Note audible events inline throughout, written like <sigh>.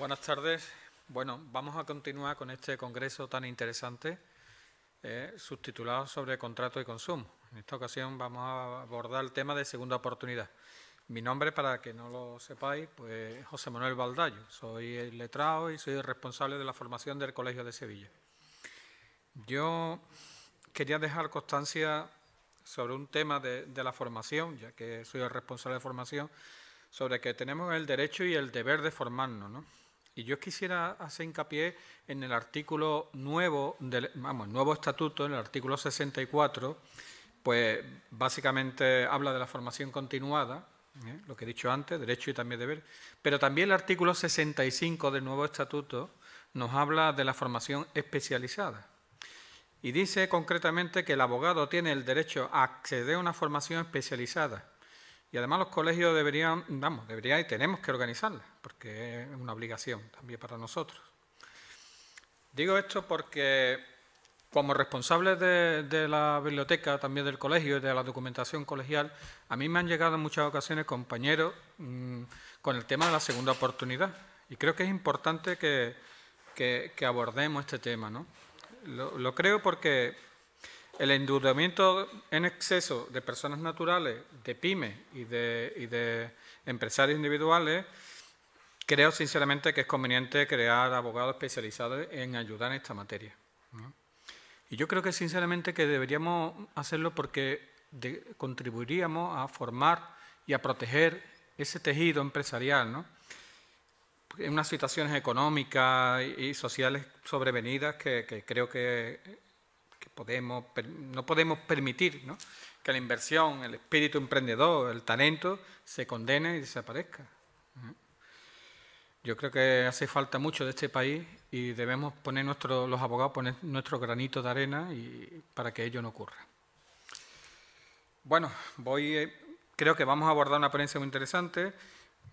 Buenas tardes. Bueno, vamos a continuar con este congreso tan interesante, eh, subtitulado sobre contrato y consumo. En esta ocasión vamos a abordar el tema de segunda oportunidad. Mi nombre, para que no lo sepáis, pues José Manuel Valdallo. Soy el letrado y soy el responsable de la formación del Colegio de Sevilla. Yo quería dejar constancia sobre un tema de, de la formación, ya que soy el responsable de formación, sobre que tenemos el derecho y el deber de formarnos, ¿no? Y yo quisiera hacer hincapié en el artículo nuevo, del, vamos, nuevo estatuto, en el artículo 64, pues básicamente habla de la formación continuada, ¿eh? lo que he dicho antes, derecho y también deber, pero también el artículo 65 del nuevo estatuto nos habla de la formación especializada. Y dice concretamente que el abogado tiene el derecho a acceder a una formación especializada y además los colegios deberían, vamos, deberían y tenemos que organizarlas, porque es una obligación también para nosotros. Digo esto porque como responsable de, la biblioteca, también del colegio y de la documentación colegial, a mí me han llegado en muchas ocasiones compañeros mm, con el tema de la segunda oportunidad. Y creo que es importante que, abordemos este tema. ¿no? lo creo porque el endeudamiento en exceso de personas naturales, de pymes y de, empresarios individuales, creo sinceramente que es conveniente crear abogados especializados en ayudar en esta materia. Y yo creo que sinceramente que deberíamos hacerlo porque contribuiríamos a formar y a proteger ese tejido empresarial, ¿no? En unas situaciones económicas y sociales sobrevenidas que creo que que podemos, no podemos permitir que la inversión, el espíritu emprendedor, el talento se condene y desaparezca. Yo creo que hace falta mucho de este país y debemos poner nuestros los abogados poner nuestro granito de arena para que ello no ocurra. Bueno, voy, eh, creo que vamos a abordar una ponencia muy interesante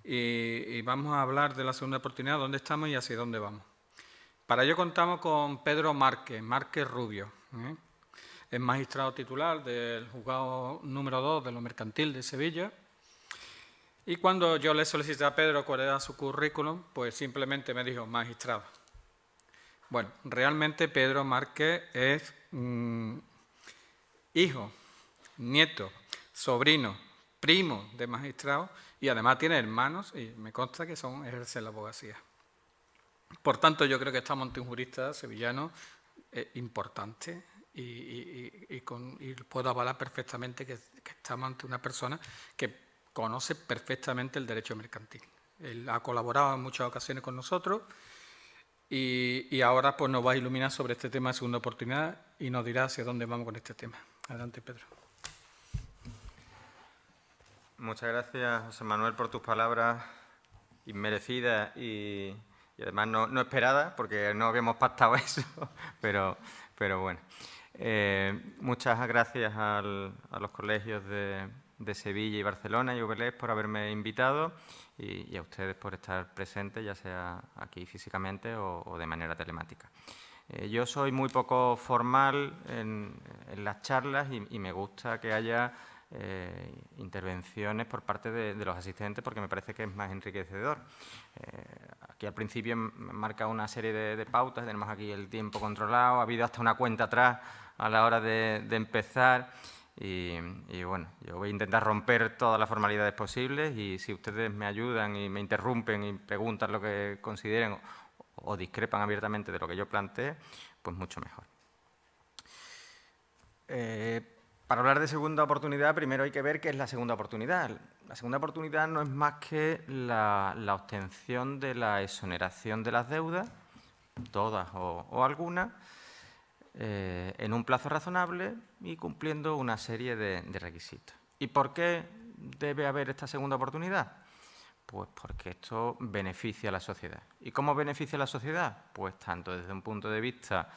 y vamos a hablar de la segunda oportunidad, dónde estamos y hacia dónde vamos. Para ello contamos con Pedro Márquez, Márquez Rubio. Es magistrado titular del juzgado número 2 de lo mercantil de Sevilla. Y cuando yo le solicité a Pedro cuál era su currículum, pues simplemente me dijo magistrado. Bueno, realmente Pedro Márquez es mm, hijo, nieto, sobrino, primo de magistrado y además tiene hermanos y me consta que son ejercer la abogacía. Por tanto, yo creo que estamos ante un jurista sevillano es eh, importante y, con, puedo avalar perfectamente que, estamos ante una persona que conoce perfectamente el derecho mercantil. Él ha colaborado en muchas ocasiones con nosotros y, ahora pues, nos va a iluminar sobre este tema de segunda oportunidad y nos dirá hacia dónde vamos con este tema. Adelante, Pedro. Muchas gracias, José Manuel, por tus palabras inmerecidas y y además no, esperada porque no habíamos pactado <laughs> eso, pero, pero bueno. Eh, muchas gracias a los colegios de, Sevilla y Barcelona y UBLES por haberme invitado y, a ustedes por estar presentes, ya sea aquí físicamente o, de manera telemática. Eh, yo soy muy poco formal en, las charlas y, me gusta que haya eh, intervenciones por parte de, los asistentes porque me parece que es más enriquecedor. Eh, aquí al principio marca una serie de, pautas, tenemos aquí el tiempo controlado, ha habido hasta una cuenta atrás a la hora de, empezar. Y, bueno, yo voy a intentar romper todas las formalidades posibles y si ustedes me ayudan y me interrumpen y preguntan lo que consideren o, discrepan abiertamente de lo que yo planteé, pues mucho mejor. Eh, para hablar de segunda oportunidad, primero hay que ver qué es la segunda oportunidad. La segunda oportunidad no es más que la, obtención de la exoneración de las deudas, todas o, algunas, eh, en un plazo razonable y cumpliendo una serie de, de requisitos. ¿Y por qué debe haber esta segunda oportunidad? Pues porque esto beneficia a la sociedad. ¿Y cómo beneficia a la sociedad? Pues tanto desde un punto de vista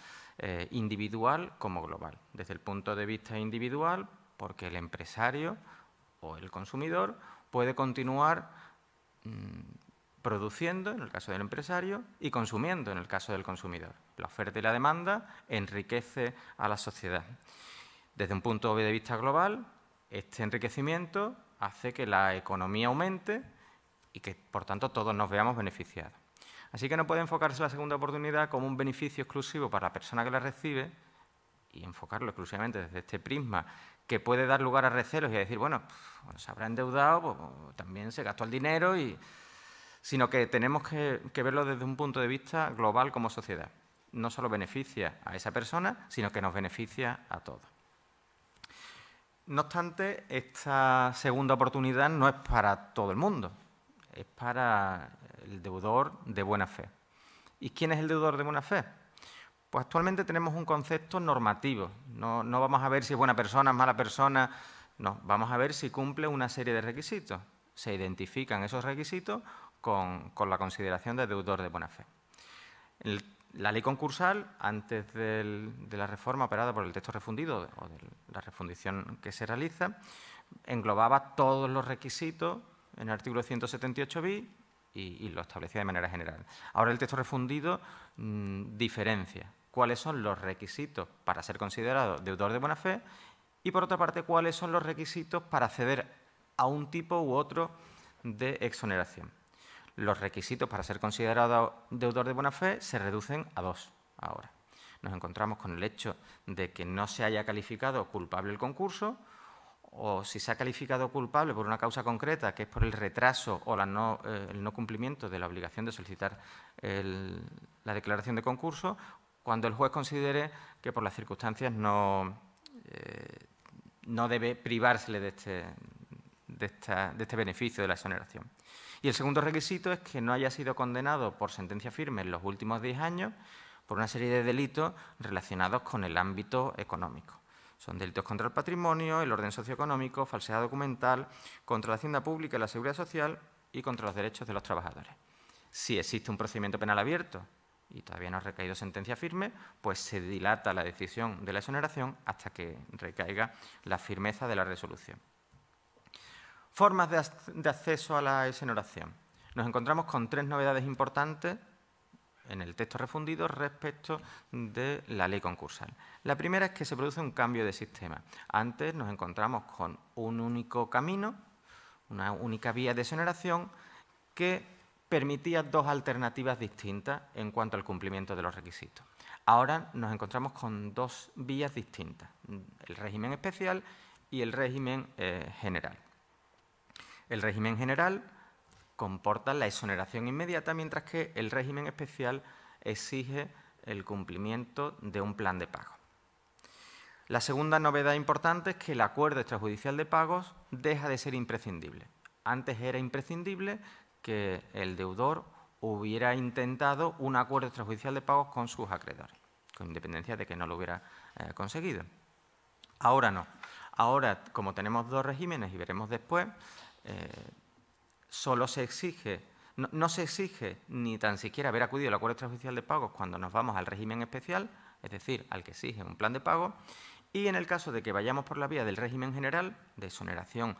eh, individual como global. Desde el punto de vista individual, porque el empresario o el consumidor puede continuar mm, produciendo, en el caso del empresario, y consumiendo, en el caso del consumidor. La oferta y la demanda enriquece a la sociedad. Desde un punto de vista global, este enriquecimiento hace que la economía aumente y que, por tanto, todos nos veamos beneficiados. Así que no puede enfocarse la segunda oportunidad como un beneficio exclusivo para la persona que la recibe y enfocarlo exclusivamente desde este prisma que puede dar lugar a recelos y a decir, bueno, se habrá endeudado, pues, también se gastó el dinero, y... sino que tenemos que, que verlo desde un punto de vista global como sociedad. No solo beneficia a esa persona, sino que nos beneficia a todos. No obstante, esta segunda oportunidad no es para todo el mundo, es para el deudor de buena fe. ¿Y quién es el deudor de buena fe? Pues actualmente tenemos un concepto normativo. No, vamos a ver si es buena persona, es mala persona. No, vamos a ver si cumple una serie de requisitos. Se identifican esos requisitos con, la consideración de deudor de buena fe. la ley concursal, antes de la reforma operada por el texto refundido o de la refundición que se realiza, englobaba todos los requisitos en el artículo 178 bis y, lo establecía de manera general. Ahora el texto refundido mm, diferencia cuáles son los requisitos para ser considerado deudor de buena fe y, por otra parte, cuáles son los requisitos para acceder a un tipo u otro de exoneración. Los requisitos para ser considerado deudor de buena fe se reducen a dos ahora. Nos encontramos con el hecho de que no se haya calificado culpable el concurso o si se ha calificado culpable por una causa concreta, que es por el retraso o eh, el no cumplimiento de la obligación de solicitar la declaración de concurso, cuando el juez considere que por las circunstancias no, eh, debe privársele de este, de este beneficio de la exoneración. Y el segundo requisito es que no haya sido condenado por sentencia firme en los últimos 10 años por una serie de delitos relacionados con el ámbito económico. Son delitos contra el patrimonio, el orden socioeconómico, falsedad documental, contra la hacienda pública y la seguridad social y contra los derechos de los trabajadores. Si existe un procedimiento penal abierto y todavía no ha recaído sentencia firme, pues se dilata la decisión de la exoneración hasta que recaiga la firmeza de la resolución. Formas de, de acceso a la exoneración. Nos encontramos con tres novedades importantes en el texto refundido respecto de la ley concursal. La primera es que se produce un cambio de sistema. Antes nos encontramos con un único camino, una única vía de exoneración que permitía dos alternativas distintas en cuanto al cumplimiento de los requisitos. Ahora nos encontramos con dos vías distintas, el régimen especial y el régimen eh, general. El régimen general comporta la exoneración inmediata, mientras que el régimen especial exige el cumplimiento de un plan de pago. La segunda novedad importante es que el acuerdo extrajudicial de pagos deja de ser imprescindible. Antes era imprescindible que el deudor hubiera intentado un acuerdo extrajudicial de pagos con sus acreedores, con independencia de que no lo hubiera eh, conseguido. Ahora no. Ahora, como tenemos dos regímenes y veremos después, eh, solo se exige, no, se exige ni tan siquiera haber acudido al acuerdo extraoficial de pagos cuando nos vamos al régimen especial, es decir, al que exige un plan de pago, y en el caso de que vayamos por la vía del régimen general, de exoneración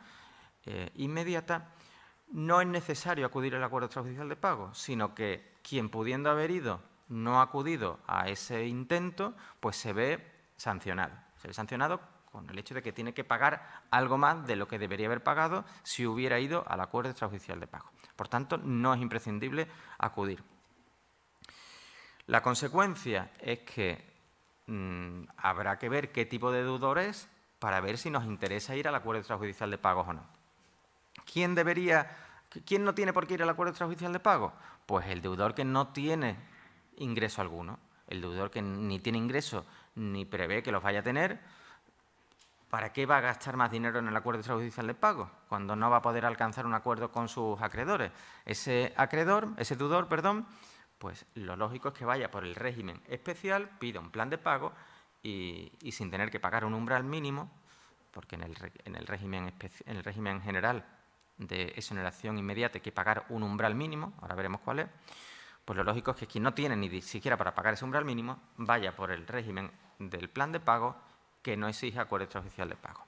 eh, inmediata, no es necesario acudir al acuerdo extrajudicial de pago, sino que quien pudiendo haber ido no ha acudido a ese intento, pues se ve sancionado. Se ve sancionado con el hecho de que tiene que pagar algo más de lo que debería haber pagado si hubiera ido al acuerdo extrajudicial de pago. Por tanto, no es imprescindible acudir. La consecuencia es que mm, habrá que ver qué tipo de deudor es para ver si nos interesa ir al acuerdo extrajudicial de pagos o no. ¿Quién debería, quién no tiene por qué ir al acuerdo extrajudicial de pago? Pues el deudor que no tiene ingreso alguno, el deudor que ni tiene ingreso ni prevé que los vaya a tener, ¿para qué va a gastar más dinero en el acuerdo judicial de pago cuando no va a poder alcanzar un acuerdo con sus acreedores? Ese acreedor, ese dudor, perdón, pues lo lógico es que vaya por el régimen especial, pida un plan de pago y, sin tener que pagar un umbral mínimo, porque en el, régimen, en el régimen general de exoneración inmediata hay que pagar un umbral mínimo, ahora veremos cuál es, pues lo lógico es que quien no tiene ni siquiera para pagar ese umbral mínimo vaya por el régimen del plan de pago que no exige acuerdo extrajudicial de pago.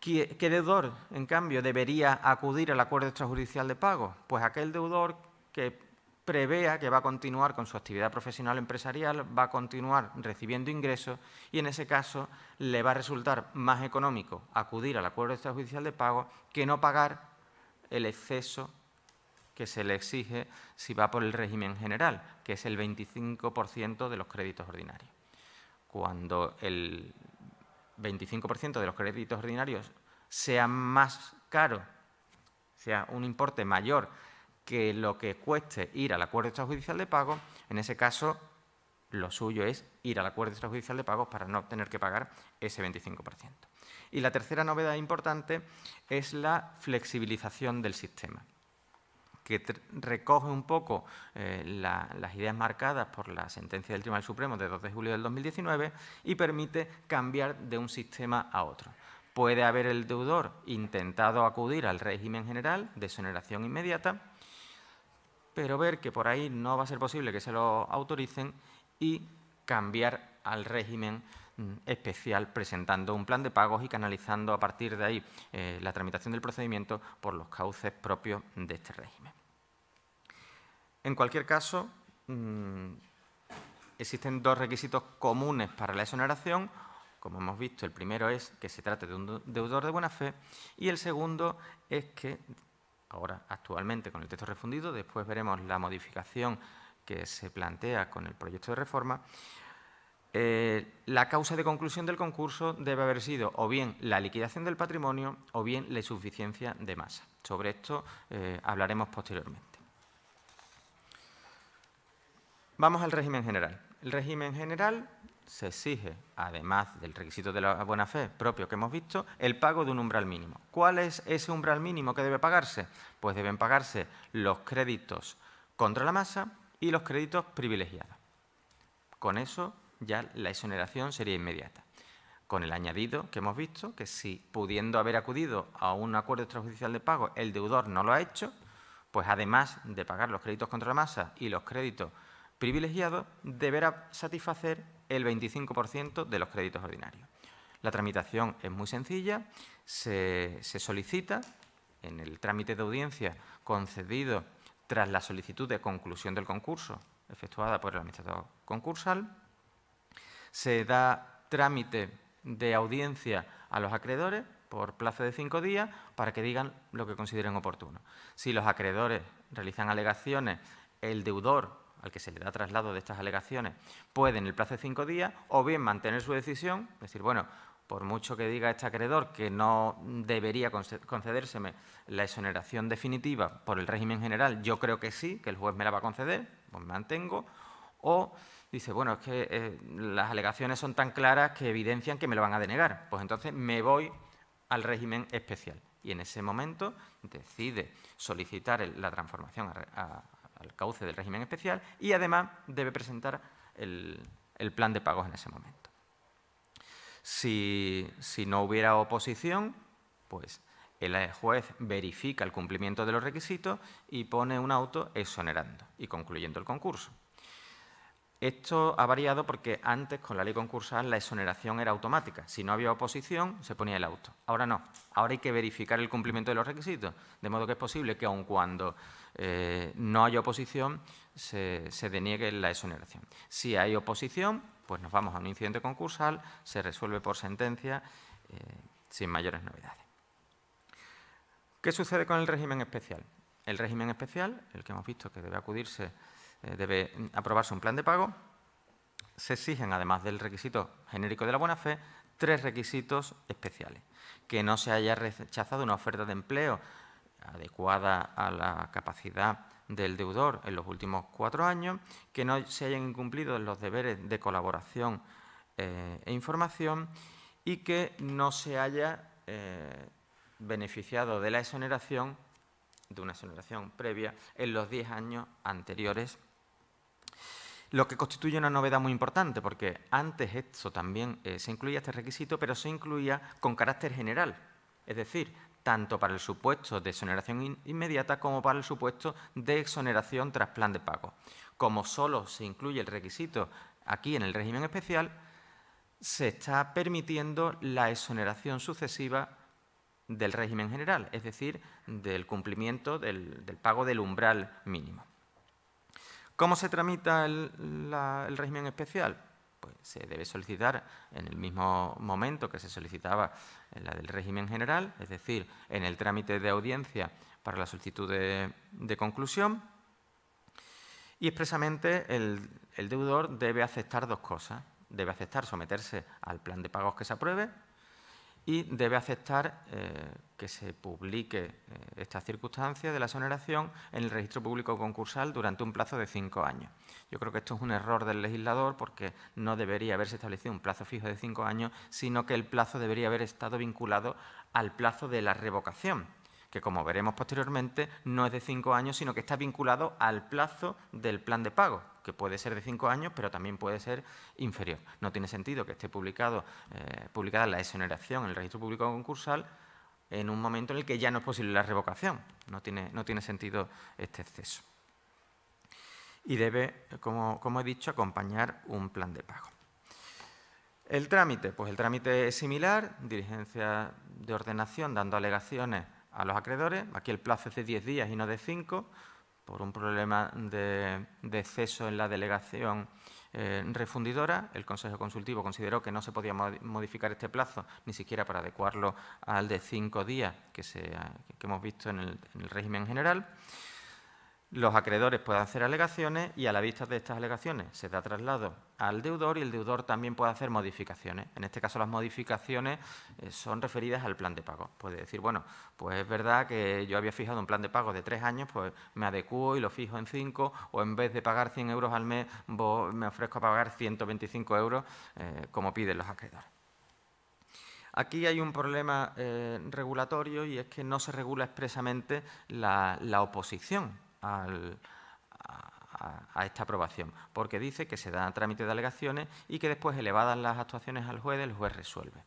¿Qué deudor, en cambio, debería acudir al acuerdo extrajudicial de pago? Pues aquel deudor que prevea que va a continuar con su actividad profesional empresarial, va a continuar recibiendo ingresos y en ese caso le va a resultar más económico acudir al acuerdo extrajudicial de pago que no pagar el exceso que se le exige si va por el régimen general, que es el 25% de los créditos ordinarios cuando el 25% de los créditos ordinarios sea más caro, sea un importe mayor que lo que cueste ir al acuerdo extrajudicial de pago, en ese caso lo suyo es ir al acuerdo extrajudicial de pago para no tener que pagar ese 25%. Y la tercera novedad importante es la flexibilización del sistema que recoge un poco eh, las ideas marcadas por la sentencia del Tribunal Supremo de 2 de julio del 2019 y permite cambiar de un sistema a otro. Puede haber el deudor intentado acudir al régimen general, de exoneración inmediata, pero ver que por ahí no va a ser posible que se lo autoricen y cambiar al régimen mm, especial presentando un plan de pagos y canalizando a partir de ahí eh, la tramitación del procedimiento por los cauces propios de este régimen. En cualquier caso, mm, existen dos requisitos comunes para la exoneración. Como hemos visto, el primero es que se trate de un deudor de buena fe y el segundo es que, ahora actualmente con el texto refundido, después veremos la modificación que se plantea con el proyecto de reforma, eh, la causa de conclusión del concurso debe haber sido o bien la liquidación del patrimonio o bien la insuficiencia de masa. Sobre esto eh, hablaremos posteriormente. Vamos al régimen general. El régimen general se exige, además del requisito de la buena fe propio que hemos visto, el pago de un umbral mínimo. ¿Cuál es ese umbral mínimo que debe pagarse? Pues deben pagarse los créditos contra la masa y los créditos privilegiados. Con eso ya la exoneración sería inmediata. Con el añadido que hemos visto, que si pudiendo haber acudido a un acuerdo extrajudicial de pago el deudor no lo ha hecho, pues además de pagar los créditos contra la masa y los créditos privilegiados, privilegiado deberá satisfacer el 25% de los créditos ordinarios. La tramitación es muy sencilla, se, solicita en el trámite de audiencia concedido tras la solicitud de conclusión del concurso efectuada por el administrador concursal, se da trámite de audiencia a los acreedores por plazo de cinco días para que digan lo que consideren oportuno. Si los acreedores realizan alegaciones, el deudor al que se le da traslado de estas alegaciones puede en el plazo de cinco días o bien mantener su decisión, es decir, bueno, por mucho que diga este acreedor que no debería concedérseme la exoneración definitiva por el régimen general, yo creo que sí, que el juez me la va a conceder, pues me mantengo, o dice, bueno, es que eh, las alegaciones son tan claras que evidencian que me lo van a denegar, pues entonces me voy al régimen especial. Y en ese momento decide solicitar la transformación a al cauce del régimen especial y además debe presentar el, plan de pagos en ese momento. si no hubiera oposición, pues el juez verifica el cumplimiento de los requisitos y pone un auto exonerando y concluyendo el concurso. Esto ha variado porque antes, con la ley concursal, la exoneración era automática. Si no había oposición, se ponía el auto. Ahora no. Ahora hay que verificar el cumplimiento de los requisitos. De modo que es posible que, aun cuando eh, no haya oposición, se, deniegue la exoneración. Si hay oposición, pues nos vamos a un incidente concursal, se resuelve por sentencia, eh, sin mayores novedades. ¿Qué sucede con el régimen especial? El régimen especial, el que hemos visto que debe acudirse eh, debe aprobarse un plan de pago. Se exigen, además del requisito genérico de la buena fe, tres requisitos especiales. Que no se haya rechazado una oferta de empleo adecuada a la capacidad del deudor en los últimos cuatro años, que no se hayan incumplido los deberes de colaboración eh, e información y que no se haya eh, beneficiado de la exoneración, de una exoneración previa, en los diez años anteriores lo que constituye una novedad muy importante, porque antes esto también eh, se incluía este requisito, pero se incluía con carácter general. Es decir, tanto para el supuesto de exoneración inmediata como para el supuesto de exoneración tras plan de pago. Como solo se incluye el requisito aquí en el régimen especial, se está permitiendo la exoneración sucesiva del régimen general, es decir, del cumplimiento del pago del umbral mínimo. ¿Cómo se tramita el, régimen especial? Pues se debe solicitar en el mismo momento que se solicitaba en la del régimen general, es decir, en el trámite de audiencia para la solicitud de, conclusión. Y expresamente el deudor debe aceptar dos cosas. Debe aceptar someterse al plan de pagos que se apruebe, y debe aceptar eh, que se publique eh, esta circunstancia de la exoneración en el registro público concursal durante un plazo de cinco años. Yo creo que esto es un error del legislador porque no debería haberse establecido un plazo fijo de cinco años, sino que el plazo debería haber estado vinculado al plazo de la revocación, que como veremos posteriormente no es de cinco años, sino que está vinculado al plazo del plan de pago, que puede ser de cinco años, pero también puede ser inferior. No tiene sentido que esté publicado, eh, publicada la exoneración en el registro público concursal en un momento en el que ya no es posible la revocación. No tiene, no tiene sentido este exceso. Y debe, como, he dicho, acompañar un plan de pago. El trámite, pues el trámite es similar, diligencia de ordenación dando alegaciones a los acreedores. Aquí el plazo es de diez días y no de cinco por un problema de, exceso en la delegación eh, refundidora, el Consejo Consultivo consideró que no se podía modificar este plazo, ni siquiera para adecuarlo al de cinco días que, se, hemos visto en el régimen general. Los acreedores pueden hacer alegaciones y a la vista de estas alegaciones se da traslado al deudor y el deudor también puede hacer modificaciones. En este caso las modificaciones eh, son referidas al plan de pago. Puede decir, bueno, pues es verdad que yo había fijado un plan de pago de tres años, pues me adecuo y lo fijo en cinco, o en vez de pagar 100 euros al mes, me ofrezco a pagar 125 euros, eh, como piden los acreedores. Aquí hay un problema eh, regulatorio y es que no se regula expresamente la oposición a, esta aprobación, porque dice que se da trámite de alegaciones y que después, elevadas las actuaciones al juez, el juez resuelve.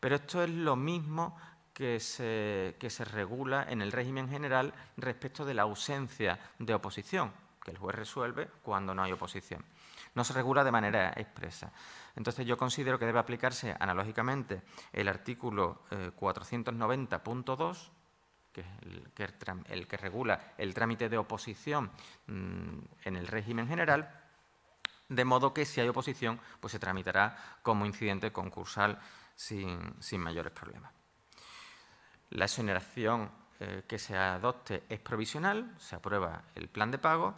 Pero esto es lo mismo que se, que se regula en el régimen general respecto de la ausencia de oposición, que el juez resuelve cuando no hay oposición. No se regula de manera expresa. Entonces yo considero que debe aplicarse analógicamente el artículo 490.2 eh, que es el que, regula el trámite de oposición mm, en el régimen general, de modo que si hay oposición, pues se tramitará como incidente concursal sin, mayores problemas. La exoneración eh, que se adopte es provisional, se aprueba el plan de pago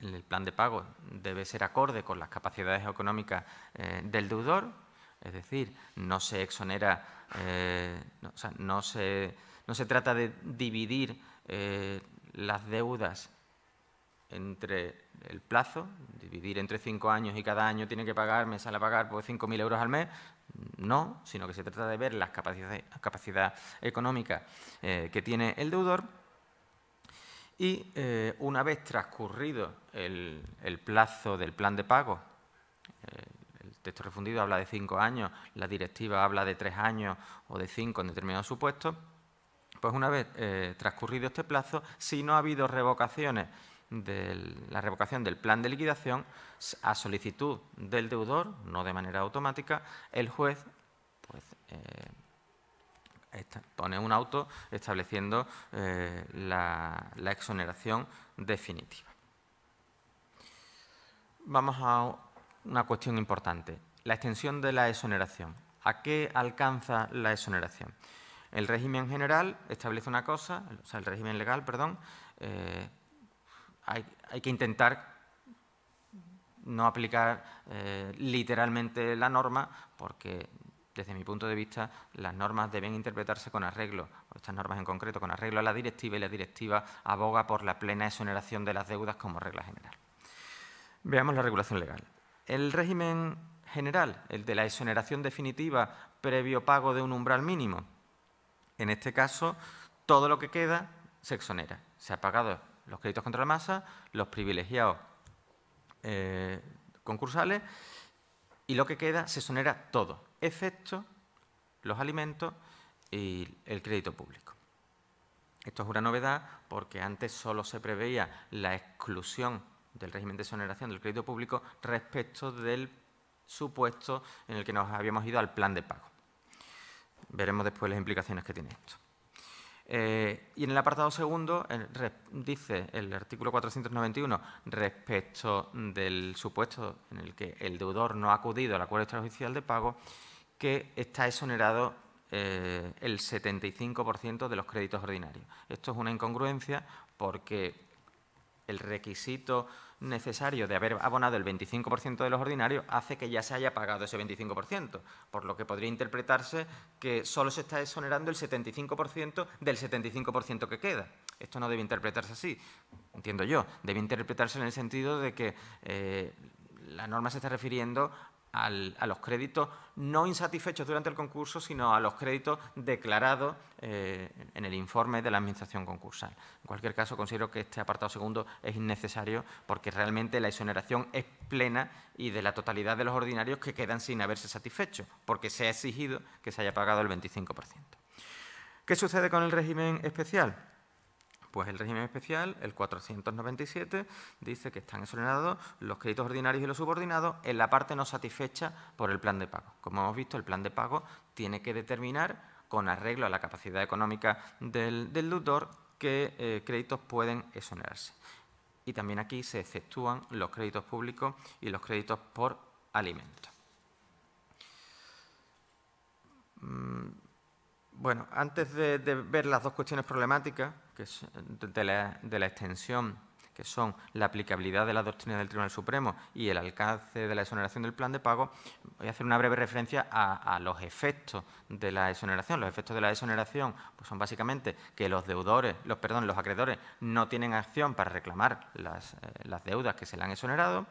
el plan de pago debe ser acorde con las capacidades económicas eh, del deudor, es decir, no se exonera, eh, o sea, no se no se trata de dividir eh, las deudas entre el plazo, dividir entre cinco años y cada año tiene que pagar, me sale a pagar pues, cinco 5.000 euros al mes, no, sino que se trata de ver la capacidad económica eh, que tiene el deudor y eh, una vez transcurrido el, plazo del plan de pago, el texto refundido habla de cinco años, la directiva habla de tres años o de cinco en determinados supuestos, pues una vez eh, transcurrido este plazo, si no ha habido revocaciones de la revocación del plan de liquidación, a solicitud del deudor, no de manera automática, el juez pues, eh, pone un auto estableciendo eh, la, exoneración definitiva. Vamos a una cuestión importante, la extensión de la exoneración. ¿A qué alcanza la exoneración? El régimen general establece una cosa, o sea, el régimen legal, perdón, eh, hay, que intentar no aplicar eh, literalmente la norma porque desde mi punto de vista, las normas deben interpretarse con arreglo, estas normas en concreto, con arreglo a la directiva y la directiva aboga por la plena exoneración de las deudas como regla general. Veamos la regulación legal. El régimen general, el de la exoneración definitiva previo pago de un umbral mínimo, en este caso, todo lo que queda se exonera. Se han pagado los créditos contra la masa, los privilegiados eh, concursales y lo que queda se exonera todo, excepto los alimentos y el crédito público. Esto es una novedad porque antes solo se preveía la exclusión del régimen de exoneración del crédito público respecto del supuesto en el que nos habíamos ido al plan de pago. Veremos después las implicaciones que tiene esto. Eh, y en el apartado segundo dice el artículo 491 respecto del supuesto en el que el deudor no ha acudido al acuerdo extrajudicial de pago que está exonerado eh, el 75% de los créditos ordinarios. Esto es una incongruencia porque el requisito necesario de haber abonado el 25% de los ordinarios hace que ya se haya pagado ese 25%, por lo que podría interpretarse que solo se está exonerando el 75% del 75% que queda. Esto no debe interpretarse así, entiendo yo. Debe interpretarse en el sentido de que eh, la norma se está refiriendo a los créditos no insatisfechos durante el concurso, sino a los créditos declarados eh, en el informe de la Administración concursal. En cualquier caso, considero que este apartado segundo es innecesario porque realmente la exoneración es plena y de la totalidad de los ordinarios que quedan sin haberse satisfecho, porque se ha exigido que se haya pagado el 25%. ¿Qué sucede con el régimen especial? Pues el régimen especial, el 497, dice que están exonerados los créditos ordinarios y los subordinados en la parte no satisfecha por el plan de pago. Como hemos visto, el plan de pago tiene que determinar, con arreglo a la capacidad económica del, doctor qué eh, créditos pueden exonerarse. Y también aquí se exceptúan los créditos públicos y los créditos por alimentos. Mm, bueno, antes de ver las dos cuestiones problemáticas, de, la, extensión, que son la aplicabilidad de la doctrina del Tribunal Supremo y el alcance de la exoneración del plan de pago, voy a hacer una breve referencia a, los efectos de la exoneración. Los efectos de la exoneración pues son básicamente que los deudores, los, perdón, los acreedores no tienen acción para reclamar las, eh, deudas que se le han exonerado.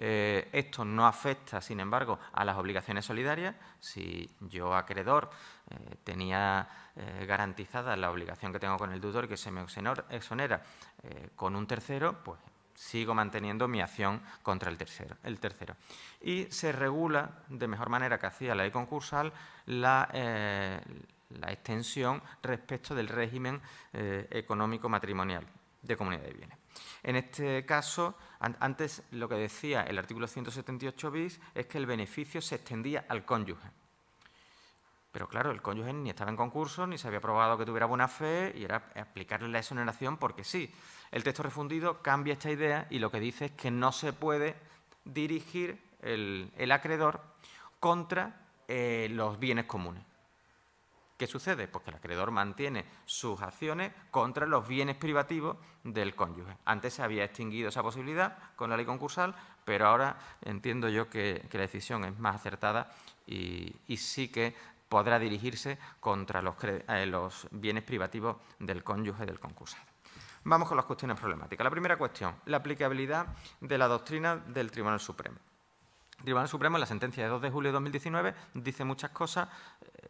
Eh, esto no afecta, sin embargo, a las obligaciones solidarias. Si yo, acreedor, eh, tenía eh, garantizada la obligación que tengo con el tutor que se me exonera eh, con un tercero, pues sigo manteniendo mi acción contra el tercero, el tercero. Y se regula de mejor manera que hacía la ley concursal la, extensión respecto del régimen económico matrimonial de comunidad de bienes. En este caso, antes lo que decía el artículo 178 bis es que el beneficio se extendía al cónyuge. Pero claro, el cónyuge ni estaba en concurso, ni se había probado que tuviera buena fe, y era aplicarle la exoneración porque sí. El texto refundido cambia esta idea y lo que dice es que no se puede dirigir el, acreedor contra eh, los bienes comunes. ¿Qué sucede? Pues que el acreedor mantiene sus acciones contra los bienes privativos del cónyuge. Antes se había extinguido esa posibilidad con la ley concursal, pero ahora entiendo yo que, la decisión es más acertada y sí que podrá dirigirse contra eh, los, bienes privativos del cónyuge del concursado. Vamos con las cuestiones problemáticas. La primera cuestión, la aplicabilidad de la doctrina del Tribunal Supremo. El Tribunal Supremo, en la sentencia de 2 de julio de 2019, dice muchas cosas. Eh,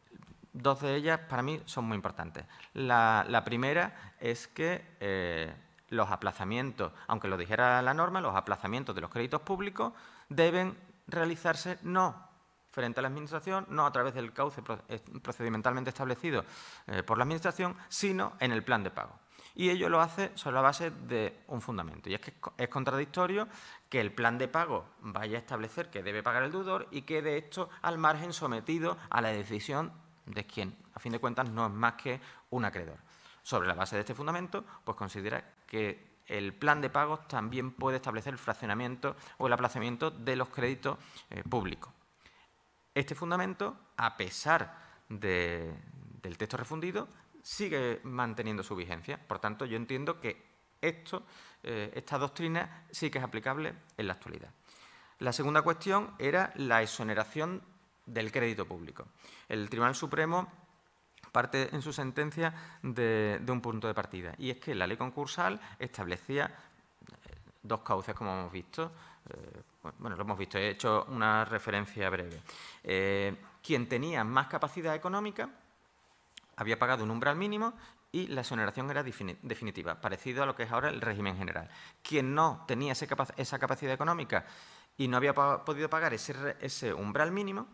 dos de ellas, para mí, son muy importantes. La, primera es que eh, los aplazamientos, aunque lo dijera la norma, los aplazamientos de los créditos públicos deben realizarse no frente a la Administración, no a través del cauce eh, procedimentalmente establecido eh, por la Administración, sino en el plan de pago. Y ello lo hace sobre la base de un fundamento. Y es que es contradictorio que el plan de pago vaya a establecer que debe pagar el deudor y quede esto al margen sometido a la decisión de quien, a fin de cuentas, no es más que un acreedor. Sobre la base de este fundamento, pues considera que el plan de pagos también puede establecer el fraccionamiento o el aplazamiento de los créditos eh, públicos. Este fundamento, a pesar del texto refundido, sigue manteniendo su vigencia. Por tanto, yo entiendo que esto, eh, esta doctrina sí que es aplicable en la actualidad. La segunda cuestión era la exoneración del crédito público. El Tribunal Supremo parte en su sentencia de, un punto de partida, y es que la ley concursal establecía eh, dos cauces, como hemos visto, eh, bueno, lo hemos visto, he hecho una referencia breve. Eh, quien tenía más capacidad económica había pagado un umbral mínimo y la exoneración era definitiva, parecido a lo que es ahora el régimen general. Quien no tenía esa capacidad económica y no había podido pagar ese, ese umbral mínimo,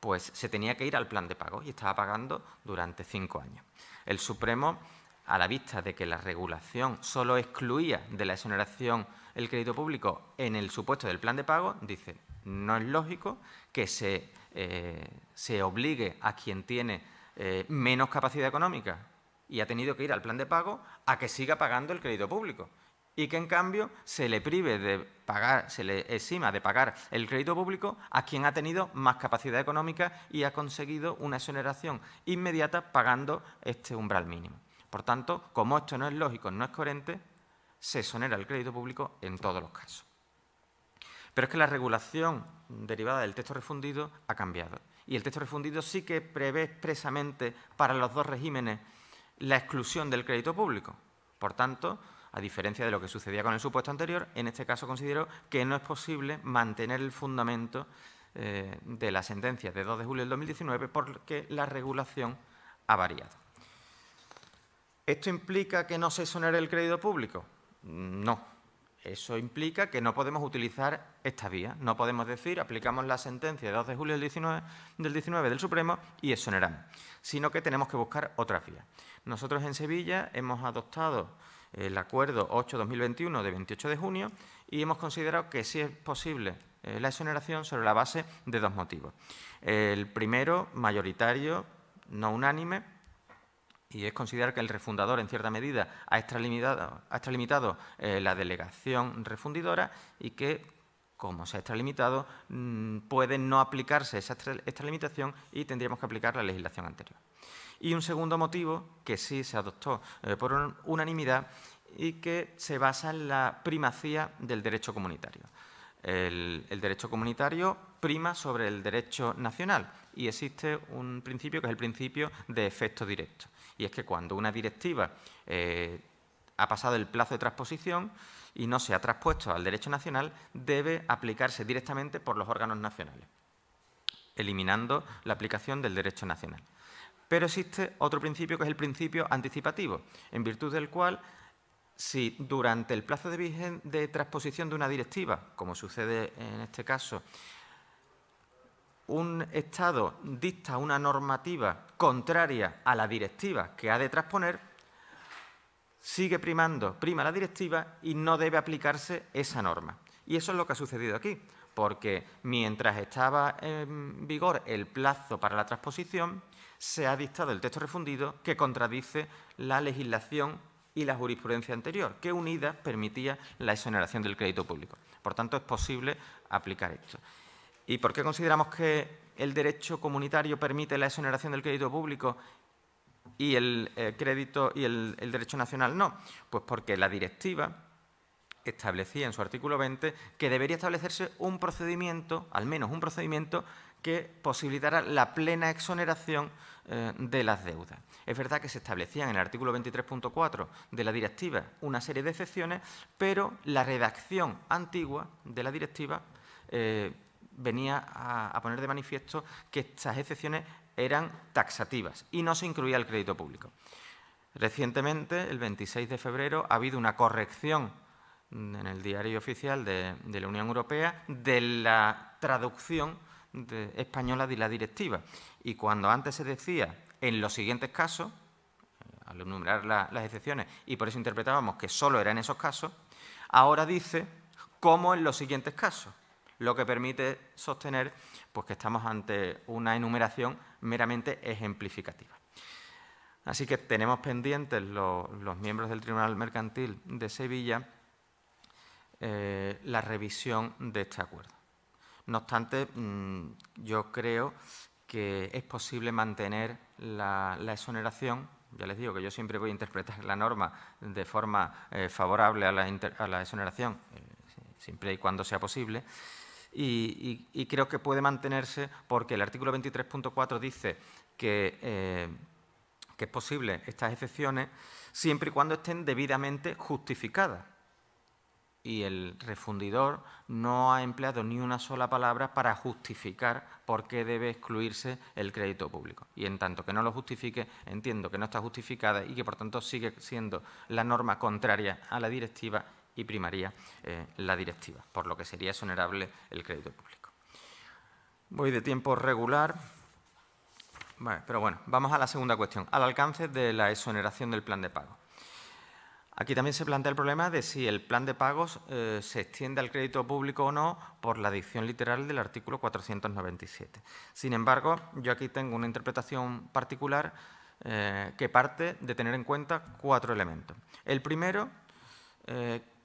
pues se tenía que ir al plan de pago y estaba pagando durante cinco años. El Supremo, a la vista de que la regulación solo excluía de la exoneración el crédito público en el supuesto del plan de pago dice, no es lógico que se, eh, se obligue a quien tiene eh, menos capacidad económica y ha tenido que ir al plan de pago a que siga pagando el crédito público y que en cambio se le prive de pagar, se le exima de pagar el crédito público a quien ha tenido más capacidad económica y ha conseguido una exoneración inmediata pagando este umbral mínimo. Por tanto, como esto no es lógico, no es coherente, se exonera el crédito público en todos los casos. Pero es que la regulación derivada del texto refundido ha cambiado. Y el texto refundido sí que prevé expresamente para los dos regímenes la exclusión del crédito público. Por tanto, a diferencia de lo que sucedía con el supuesto anterior, en este caso considero que no es posible mantener el fundamento eh, de la sentencia de 2 de julio del 2019 porque la regulación ha variado. ¿Esto implica que no se exonere el crédito público? No. Eso implica que no podemos utilizar esta vía. No podemos decir, aplicamos la sentencia de 2 de julio del 19 del, Supremo y exoneramos, sino que tenemos que buscar otra vía. Nosotros en Sevilla hemos adoptado el acuerdo 8-2021 de 28 de junio y hemos considerado que sí es posible eh, la exoneración sobre la base de dos motivos. El primero, mayoritario, no unánime, y es considerar que el refundador, en cierta medida, ha extralimitado, eh, la delegación refundidora y que, como se ha extralimitado, mm, puede no aplicarse esa extralimitación y tendríamos que aplicar la legislación anterior. Y un segundo motivo, que sí se adoptó eh, por unanimidad y que se basa en la primacía del derecho comunitario. el, derecho comunitario prima sobre el derecho nacional y existe un principio que es el principio de efecto directo y es que cuando una directiva eh, ha pasado el plazo de transposición y no se ha traspuesto al derecho nacional, debe aplicarse directamente por los órganos nacionales, eliminando la aplicación del derecho nacional. Pero existe otro principio que es el principio anticipativo, en virtud del cual si durante el plazo de, de transposición de una directiva, como sucede en este caso un Estado dicta una normativa contraria a la directiva que ha de transponer, sigue primando, prima la directiva y no debe aplicarse esa norma. Y eso es lo que ha sucedido aquí, porque mientras estaba en vigor el plazo para la transposición, se ha dictado el texto refundido que contradice la legislación y la jurisprudencia anterior, que unida permitía la exoneración del crédito público. Por tanto, es posible aplicar esto. ¿Y por qué consideramos que el derecho comunitario permite la exoneración del crédito público y el eh, crédito y el, derecho nacional no? Pues porque la directiva establecía en su artículo 20 que debería establecerse un procedimiento, al menos un procedimiento, que posibilitara la plena exoneración eh, de las deudas. Es verdad que se establecían en el artículo 23.4 de la directiva una serie de excepciones, pero la redacción antigua de la directiva eh, venía a, poner de manifiesto que estas excepciones eran taxativas y no se incluía el crédito público. Recientemente, el 26 de febrero, ha habido una corrección en el diario oficial de, la Unión Europea de la traducción española de la directiva. Y cuando antes se decía en los siguientes casos, eh, al enumerar las excepciones, y por eso interpretábamos que solo era en esos casos, ahora dice como en los siguientes casos lo que permite sostener pues, que estamos ante una enumeración meramente ejemplificativa. Así que tenemos pendientes los, miembros del Tribunal Mercantil de Sevilla eh, la revisión de este acuerdo. No obstante, mm, yo creo que es posible mantener la, exoneración ya les digo que yo siempre voy a interpretar la norma de forma eh, favorable a la, exoneración, eh, siempre y cuando sea posible, y, creo que puede mantenerse porque el artículo 23.4 dice que, eh, que es posible estas excepciones siempre y cuando estén debidamente justificadas y el refundidor no ha empleado ni una sola palabra para justificar por qué debe excluirse el crédito público. Y en tanto que no lo justifique, entiendo que no está justificada y que por tanto sigue siendo la norma contraria a la directiva y primaría eh, la directiva, por lo que sería exonerable el crédito público. Voy de tiempo regular, pero bueno, vamos a la segunda cuestión, al alcance de la exoneración del plan de pago. Aquí también se plantea el problema de si el plan de pagos eh, se extiende al crédito público o no por la dicción literal del artículo 497. Sin embargo, yo aquí tengo una interpretación particular eh, que parte de tener en cuenta cuatro elementos. El primero,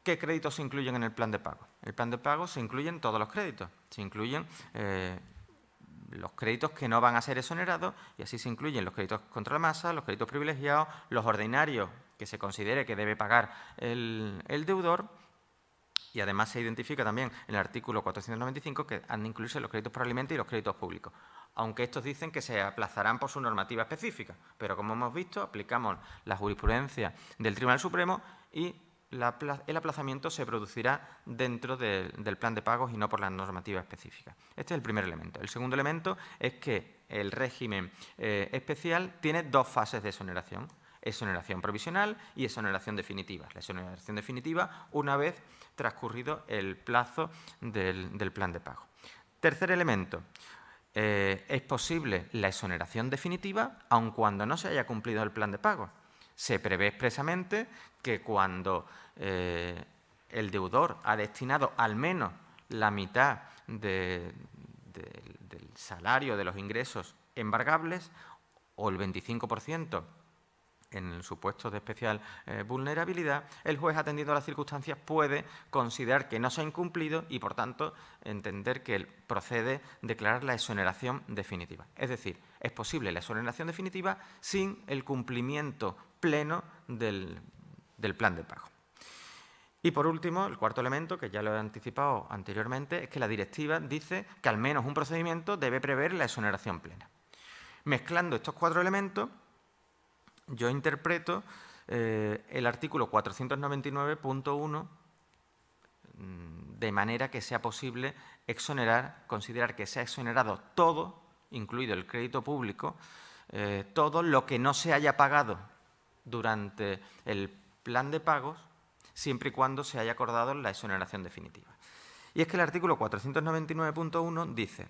¿Qué créditos se incluyen en el plan de pago? el plan de pago se incluyen todos los créditos. Se incluyen eh, los créditos que no van a ser exonerados y así se incluyen los créditos contra la masa, los créditos privilegiados, los ordinarios que se considere que debe pagar el, deudor y además se identifica también en el artículo 495 que han de incluirse los créditos por alimentos y los créditos públicos, aunque estos dicen que se aplazarán por su normativa específica, pero como hemos visto aplicamos la jurisprudencia del Tribunal Supremo y el aplazamiento se producirá dentro del plan de pagos y no por la normativa específica. Este es el primer elemento. El segundo elemento es que el régimen eh, especial tiene dos fases de exoneración exoneración provisional y exoneración definitiva. La exoneración definitiva una vez transcurrido el plazo del, plan de pago. Tercer elemento, eh, es posible la exoneración definitiva aun cuando no se haya cumplido el plan de pago se prevé expresamente que cuando eh, el deudor ha destinado al menos la mitad del salario de los ingresos embargables o el 25% en el supuesto de especial eh, vulnerabilidad, el juez, atendiendo a las circunstancias, puede considerar que no se ha incumplido y, por tanto, entender que procede declarar la exoneración definitiva. Es decir, es posible la exoneración definitiva sin el cumplimiento pleno del, plan de pago. Y por último, el cuarto elemento, que ya lo he anticipado anteriormente, es que la directiva dice que al menos un procedimiento debe prever la exoneración plena. Mezclando estos cuatro elementos, yo interpreto eh, el artículo 499.1 mm, de manera que sea posible exonerar, considerar que se ha exonerado todo, incluido el crédito público, eh, todo lo que no se haya pagado durante el plan de pagos, siempre y cuando se haya acordado la exoneración definitiva. Y es que el artículo 499.1 dice,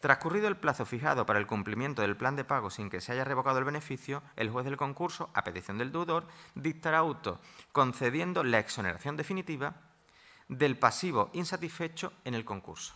Transcurrido el plazo fijado para el cumplimiento del plan de pago sin que se haya revocado el beneficio, el juez del concurso, a petición del deudor, dictará auto concediendo la exoneración definitiva del pasivo insatisfecho en el concurso.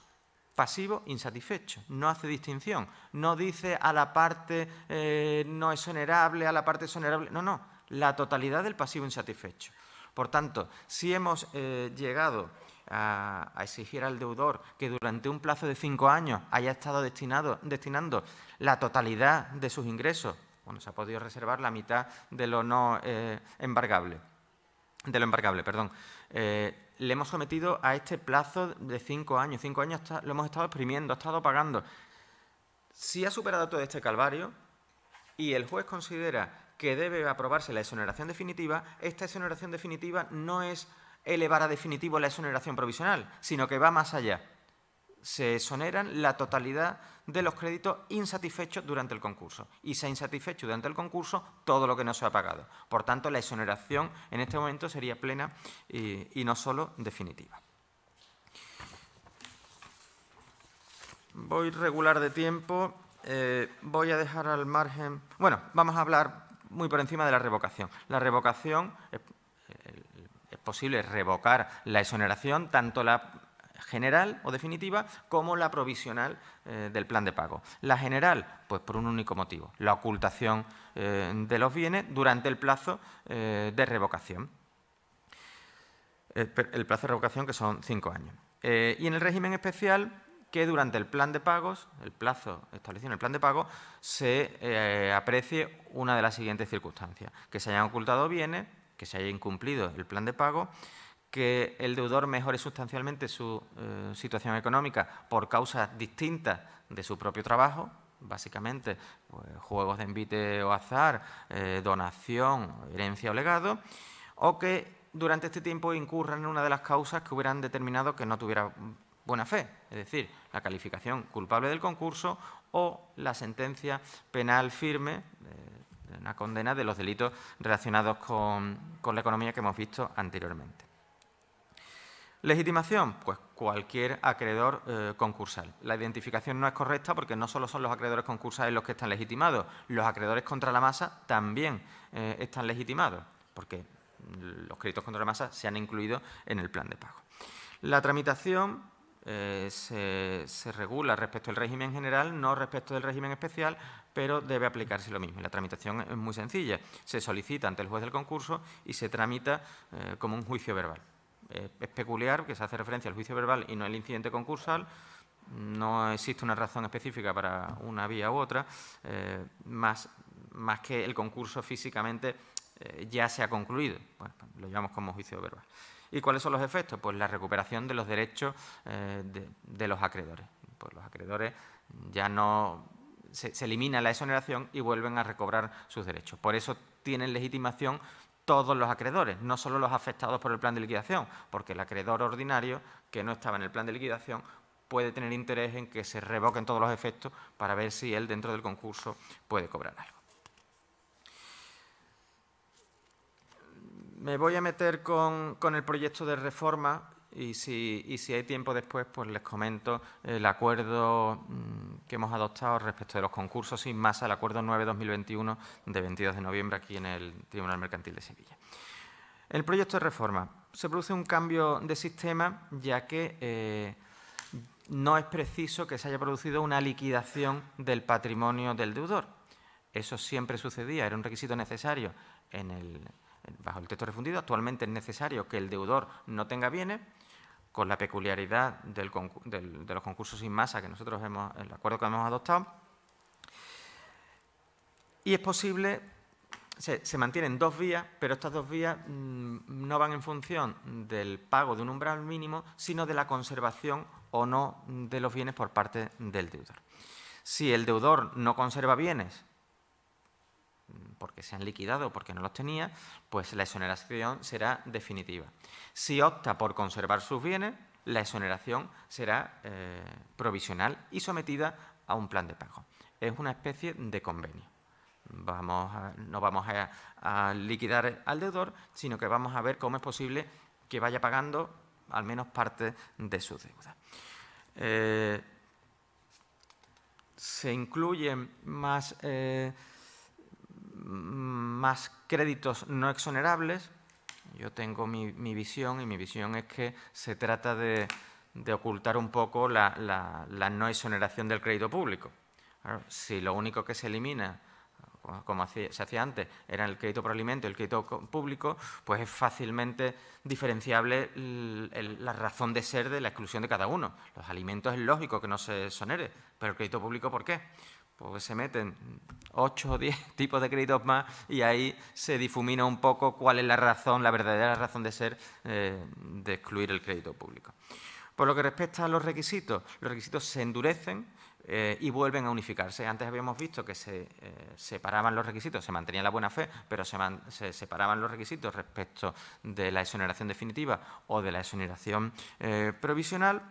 Pasivo insatisfecho, no hace distinción, no dice a la parte eh, no exonerable, a la parte exonerable, no, no, la totalidad del pasivo insatisfecho. Por tanto, si hemos eh, llegado a, exigir al deudor que durante un plazo de cinco años haya estado destinado, destinando la totalidad de sus ingresos, bueno, se ha podido reservar la mitad de lo no eh, embargable, de lo embargable, perdón. Eh, le hemos sometido a este plazo de cinco años. Cinco años lo hemos estado exprimiendo, ha estado pagando. Si ha superado todo este calvario y el juez considera que debe aprobarse la exoneración definitiva, esta exoneración definitiva no es elevar a definitivo la exoneración provisional, sino que va más allá. Se exoneran la totalidad de los créditos insatisfechos durante el concurso y se ha insatisfecho durante el concurso todo lo que no se ha pagado. Por tanto, la exoneración en este momento sería plena y, no solo definitiva. Voy regular de tiempo. Eh, voy a dejar al margen. Bueno, vamos a hablar muy por encima de la revocación. La revocación, eh, eh, es, posible revocar la exoneración, tanto la general o definitiva como la provisional eh, del plan de pago. La general, pues por un único motivo, la ocultación de los bienes durante el plazo de revocación. el plazo de revocación que son cinco años. y en el régimen especial que durante el plan de pagos, el plazo establecido en el plan de pago, se eh, aprecie una de las siguientes circunstancias, que se hayan ocultado bienes, que se haya incumplido el plan de pago, que el deudor mejore sustancialmente su eh, situación económica por causas distintas de su propio trabajo, básicamente pues, juegos de envite o azar, eh, donación, herencia o legado, o que durante este tiempo incurran en una de las causas que hubieran determinado que no tuviera buena fe, es decir, la calificación culpable del concurso o la sentencia penal firme, eh, de una condena de los delitos relacionados con, la economía que hemos visto anteriormente. Legitimación, pues cualquier acreedor eh, concursal. La identificación no es correcta porque no solo son los acreedores concursales los que están legitimados, los acreedores contra la masa también eh, están legitimados, porque los créditos contra la masa se han incluido en el plan de pago. La tramitación eh, se, regula respecto al régimen general, no respecto del régimen especial, pero debe aplicarse lo mismo. La tramitación es muy sencilla. Se solicita ante el juez del concurso y se tramita eh, como un juicio verbal. es peculiar que se hace referencia al juicio verbal y no al incidente concursal. No existe una razón específica para una vía u otra, eh, más, que el concurso físicamente ya se ha concluido. Pues lo llamamos como juicio verbal. ¿Y cuáles son los efectos? Pues la recuperación de los derechos eh, de, los acreedores. Pues los acreedores ya no se elimina la exoneración y vuelven a recobrar sus derechos. Por eso tienen legitimación todos los acreedores, no solo los afectados por el plan de liquidación, porque el acreedor ordinario que no estaba en el plan de liquidación puede tener interés en que se revoquen todos los efectos para ver si él dentro del concurso puede cobrar algo. Me voy a meter con, el proyecto de reforma y si, si, hay tiempo después, pues les comento el acuerdo mm, que hemos adoptado respecto de los concursos sin masa, el acuerdo 9-2021 de 22 de noviembre aquí en el Tribunal Mercantil de Sevilla. El proyecto de reforma. Se produce un cambio de sistema ya que eh, no es preciso que se haya producido una liquidación del patrimonio del deudor. Eso siempre sucedía, era un requisito necesario en el, bajo el texto refundido, actualmente es necesario que el deudor no tenga bienes, con la peculiaridad de los concursos sin masa que nosotros hemos, el acuerdo que hemos adoptado. Y es posible, se, mantienen dos vías, pero estas dos vías mm, no van en función del pago de un umbral mínimo, sino de la conservación o no de los bienes por parte del deudor. Si el deudor no conserva bienes porque se han liquidado o porque no los tenía, pues la exoneración será definitiva. Si opta por conservar sus bienes, la exoneración será eh, provisional y sometida a un plan de pago. Es una especie de convenio. Vamos no vamos a, liquidar al deudor, sino que vamos a ver cómo es posible que vaya pagando al menos parte de su deuda. Eh, se incluyen más eh, más créditos no exonerables. Yo tengo mi, visión y mi visión es que se trata de, de ocultar un poco la, la, no exoneración del crédito público. si lo único que se elimina, como se hacía antes, era el crédito por alimento y el crédito público, pues es fácilmente diferenciable la razón de ser de la exclusión de cada uno. Los alimentos es lógico que no se exonere, pero el crédito público, ¿por qué? se meten ocho o diez <laughs> tipos de créditos más y ahí se difumina un poco cuál es la razón, la verdadera razón de ser eh, de excluir el crédito público. Por lo que respecta a los requisitos, los requisitos se endurecen eh, y vuelven a unificarse. Antes habíamos visto que se eh, separaban los requisitos, se mantenía la buena fe, pero se, separaban los requisitos respecto de la exoneración definitiva o de la exoneración provisional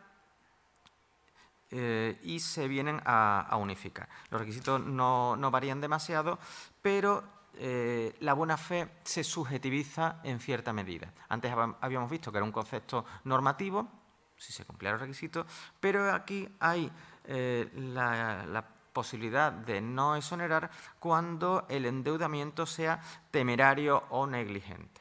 eh, y se vienen a, unificar. Los requisitos no, varían demasiado, pero eh, la buena fe se subjetiviza en cierta medida. Antes habíamos visto que era un concepto normativo, si se cumplían los requisitos, pero aquí hay eh, la posibilidad de no exonerar cuando el endeudamiento sea temerario o negligente.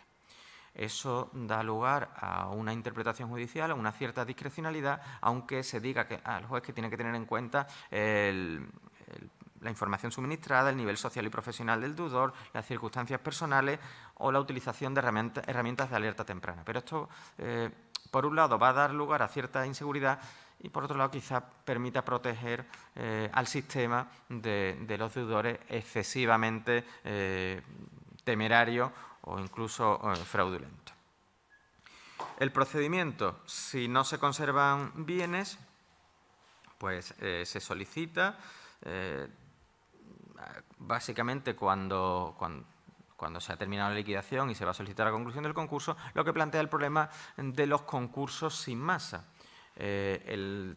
Eso da lugar a una interpretación judicial, a una cierta discrecionalidad, aunque se diga que, al juez que tiene que tener en cuenta la información suministrada, el nivel social y profesional del deudor, las circunstancias personales o la utilización de herramientas de alerta temprana. Pero esto, eh, por un lado, va a dar lugar a cierta inseguridad y por otro lado quizás permita proteger eh, al sistema de, los deudores excesivamente eh, temerarios o incluso eh, fraudulento. El procedimiento, si no se conservan bienes, pues eh, se solicita eh, básicamente cuando, cuando, se ha terminado la liquidación y se va a solicitar la conclusión del concurso, lo que plantea el problema de los concursos sin masa. el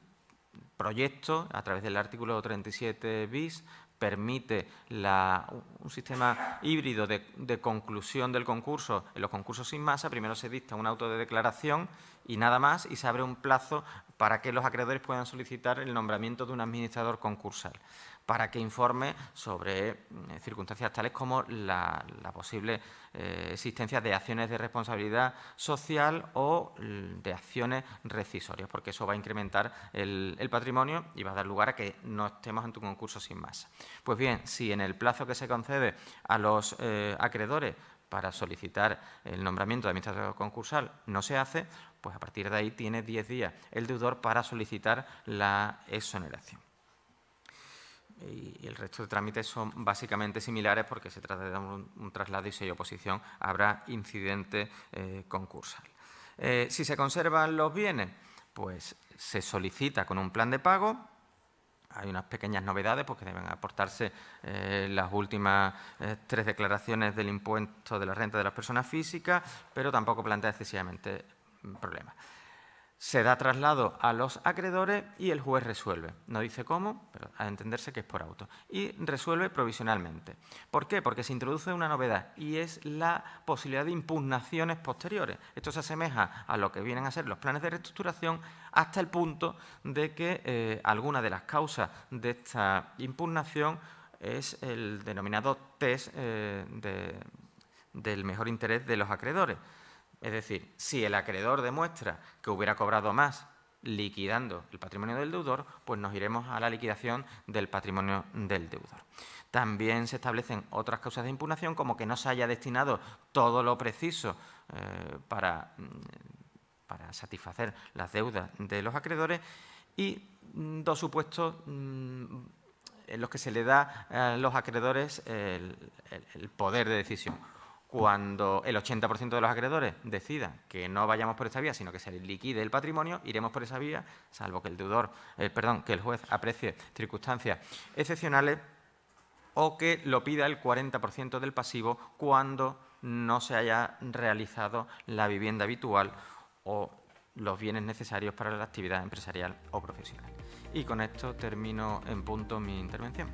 proyecto, a través del artículo 37 bis, permite un sistema híbrido de, de, conclusión del concurso. En los concursos sin masa, primero se dicta un auto de declaración y nada más, y se abre un plazo para que los acreedores puedan solicitar el nombramiento de un administrador concursal para que informe sobre eh, circunstancias tales como la, posible eh, existencia de acciones de responsabilidad social o mm, de acciones recisorias, porque eso va a incrementar el, patrimonio y va a dar lugar a que no estemos ante un concurso sin masa. Pues bien, si en el plazo que se concede a los eh, acreedores para solicitar el nombramiento de administrador concursal no se hace, pues a partir de ahí tiene 10 días el deudor para solicitar la exoneración y el resto de trámites son básicamente similares porque se trata de un, un traslado y si hay oposición habrá incidente eh, concursal. Eh, si se conservan los bienes, pues se solicita con un plan de pago. Hay unas pequeñas novedades porque deben aportarse eh, las últimas tres declaraciones del impuesto de la renta de las personas físicas, pero tampoco plantea excesivamente problemas se da traslado a los acreedores y el juez resuelve. No dice cómo, pero a entenderse que es por auto. Y resuelve provisionalmente. ¿Por qué? Porque se introduce una novedad y es la posibilidad de impugnaciones posteriores. Esto se asemeja a lo que vienen a ser los planes de reestructuración hasta el punto de que eh, alguna de las causas de esta impugnación es el denominado test eh, del mejor interés de los acreedores. Es decir, si el acreedor demuestra que hubiera cobrado más liquidando el patrimonio del deudor, pues nos iremos a la liquidación del patrimonio del deudor. También se establecen otras causas de impugnación, como que no se haya destinado todo lo preciso eh, mm, para, satisfacer las deudas de los acreedores y dos supuestos mm, en los que se le da a los acreedores el poder de decisión cuando el 80% de los acreedores decida que no vayamos por esta vía, sino que se liquide el patrimonio, iremos por esa vía, salvo que el deudor, eh, perdón, que el juez aprecie circunstancias excepcionales o que lo pida el 40% del pasivo cuando no se haya realizado la vivienda habitual o los bienes necesarios para la actividad empresarial o profesional. Y con esto termino en punto mi intervención.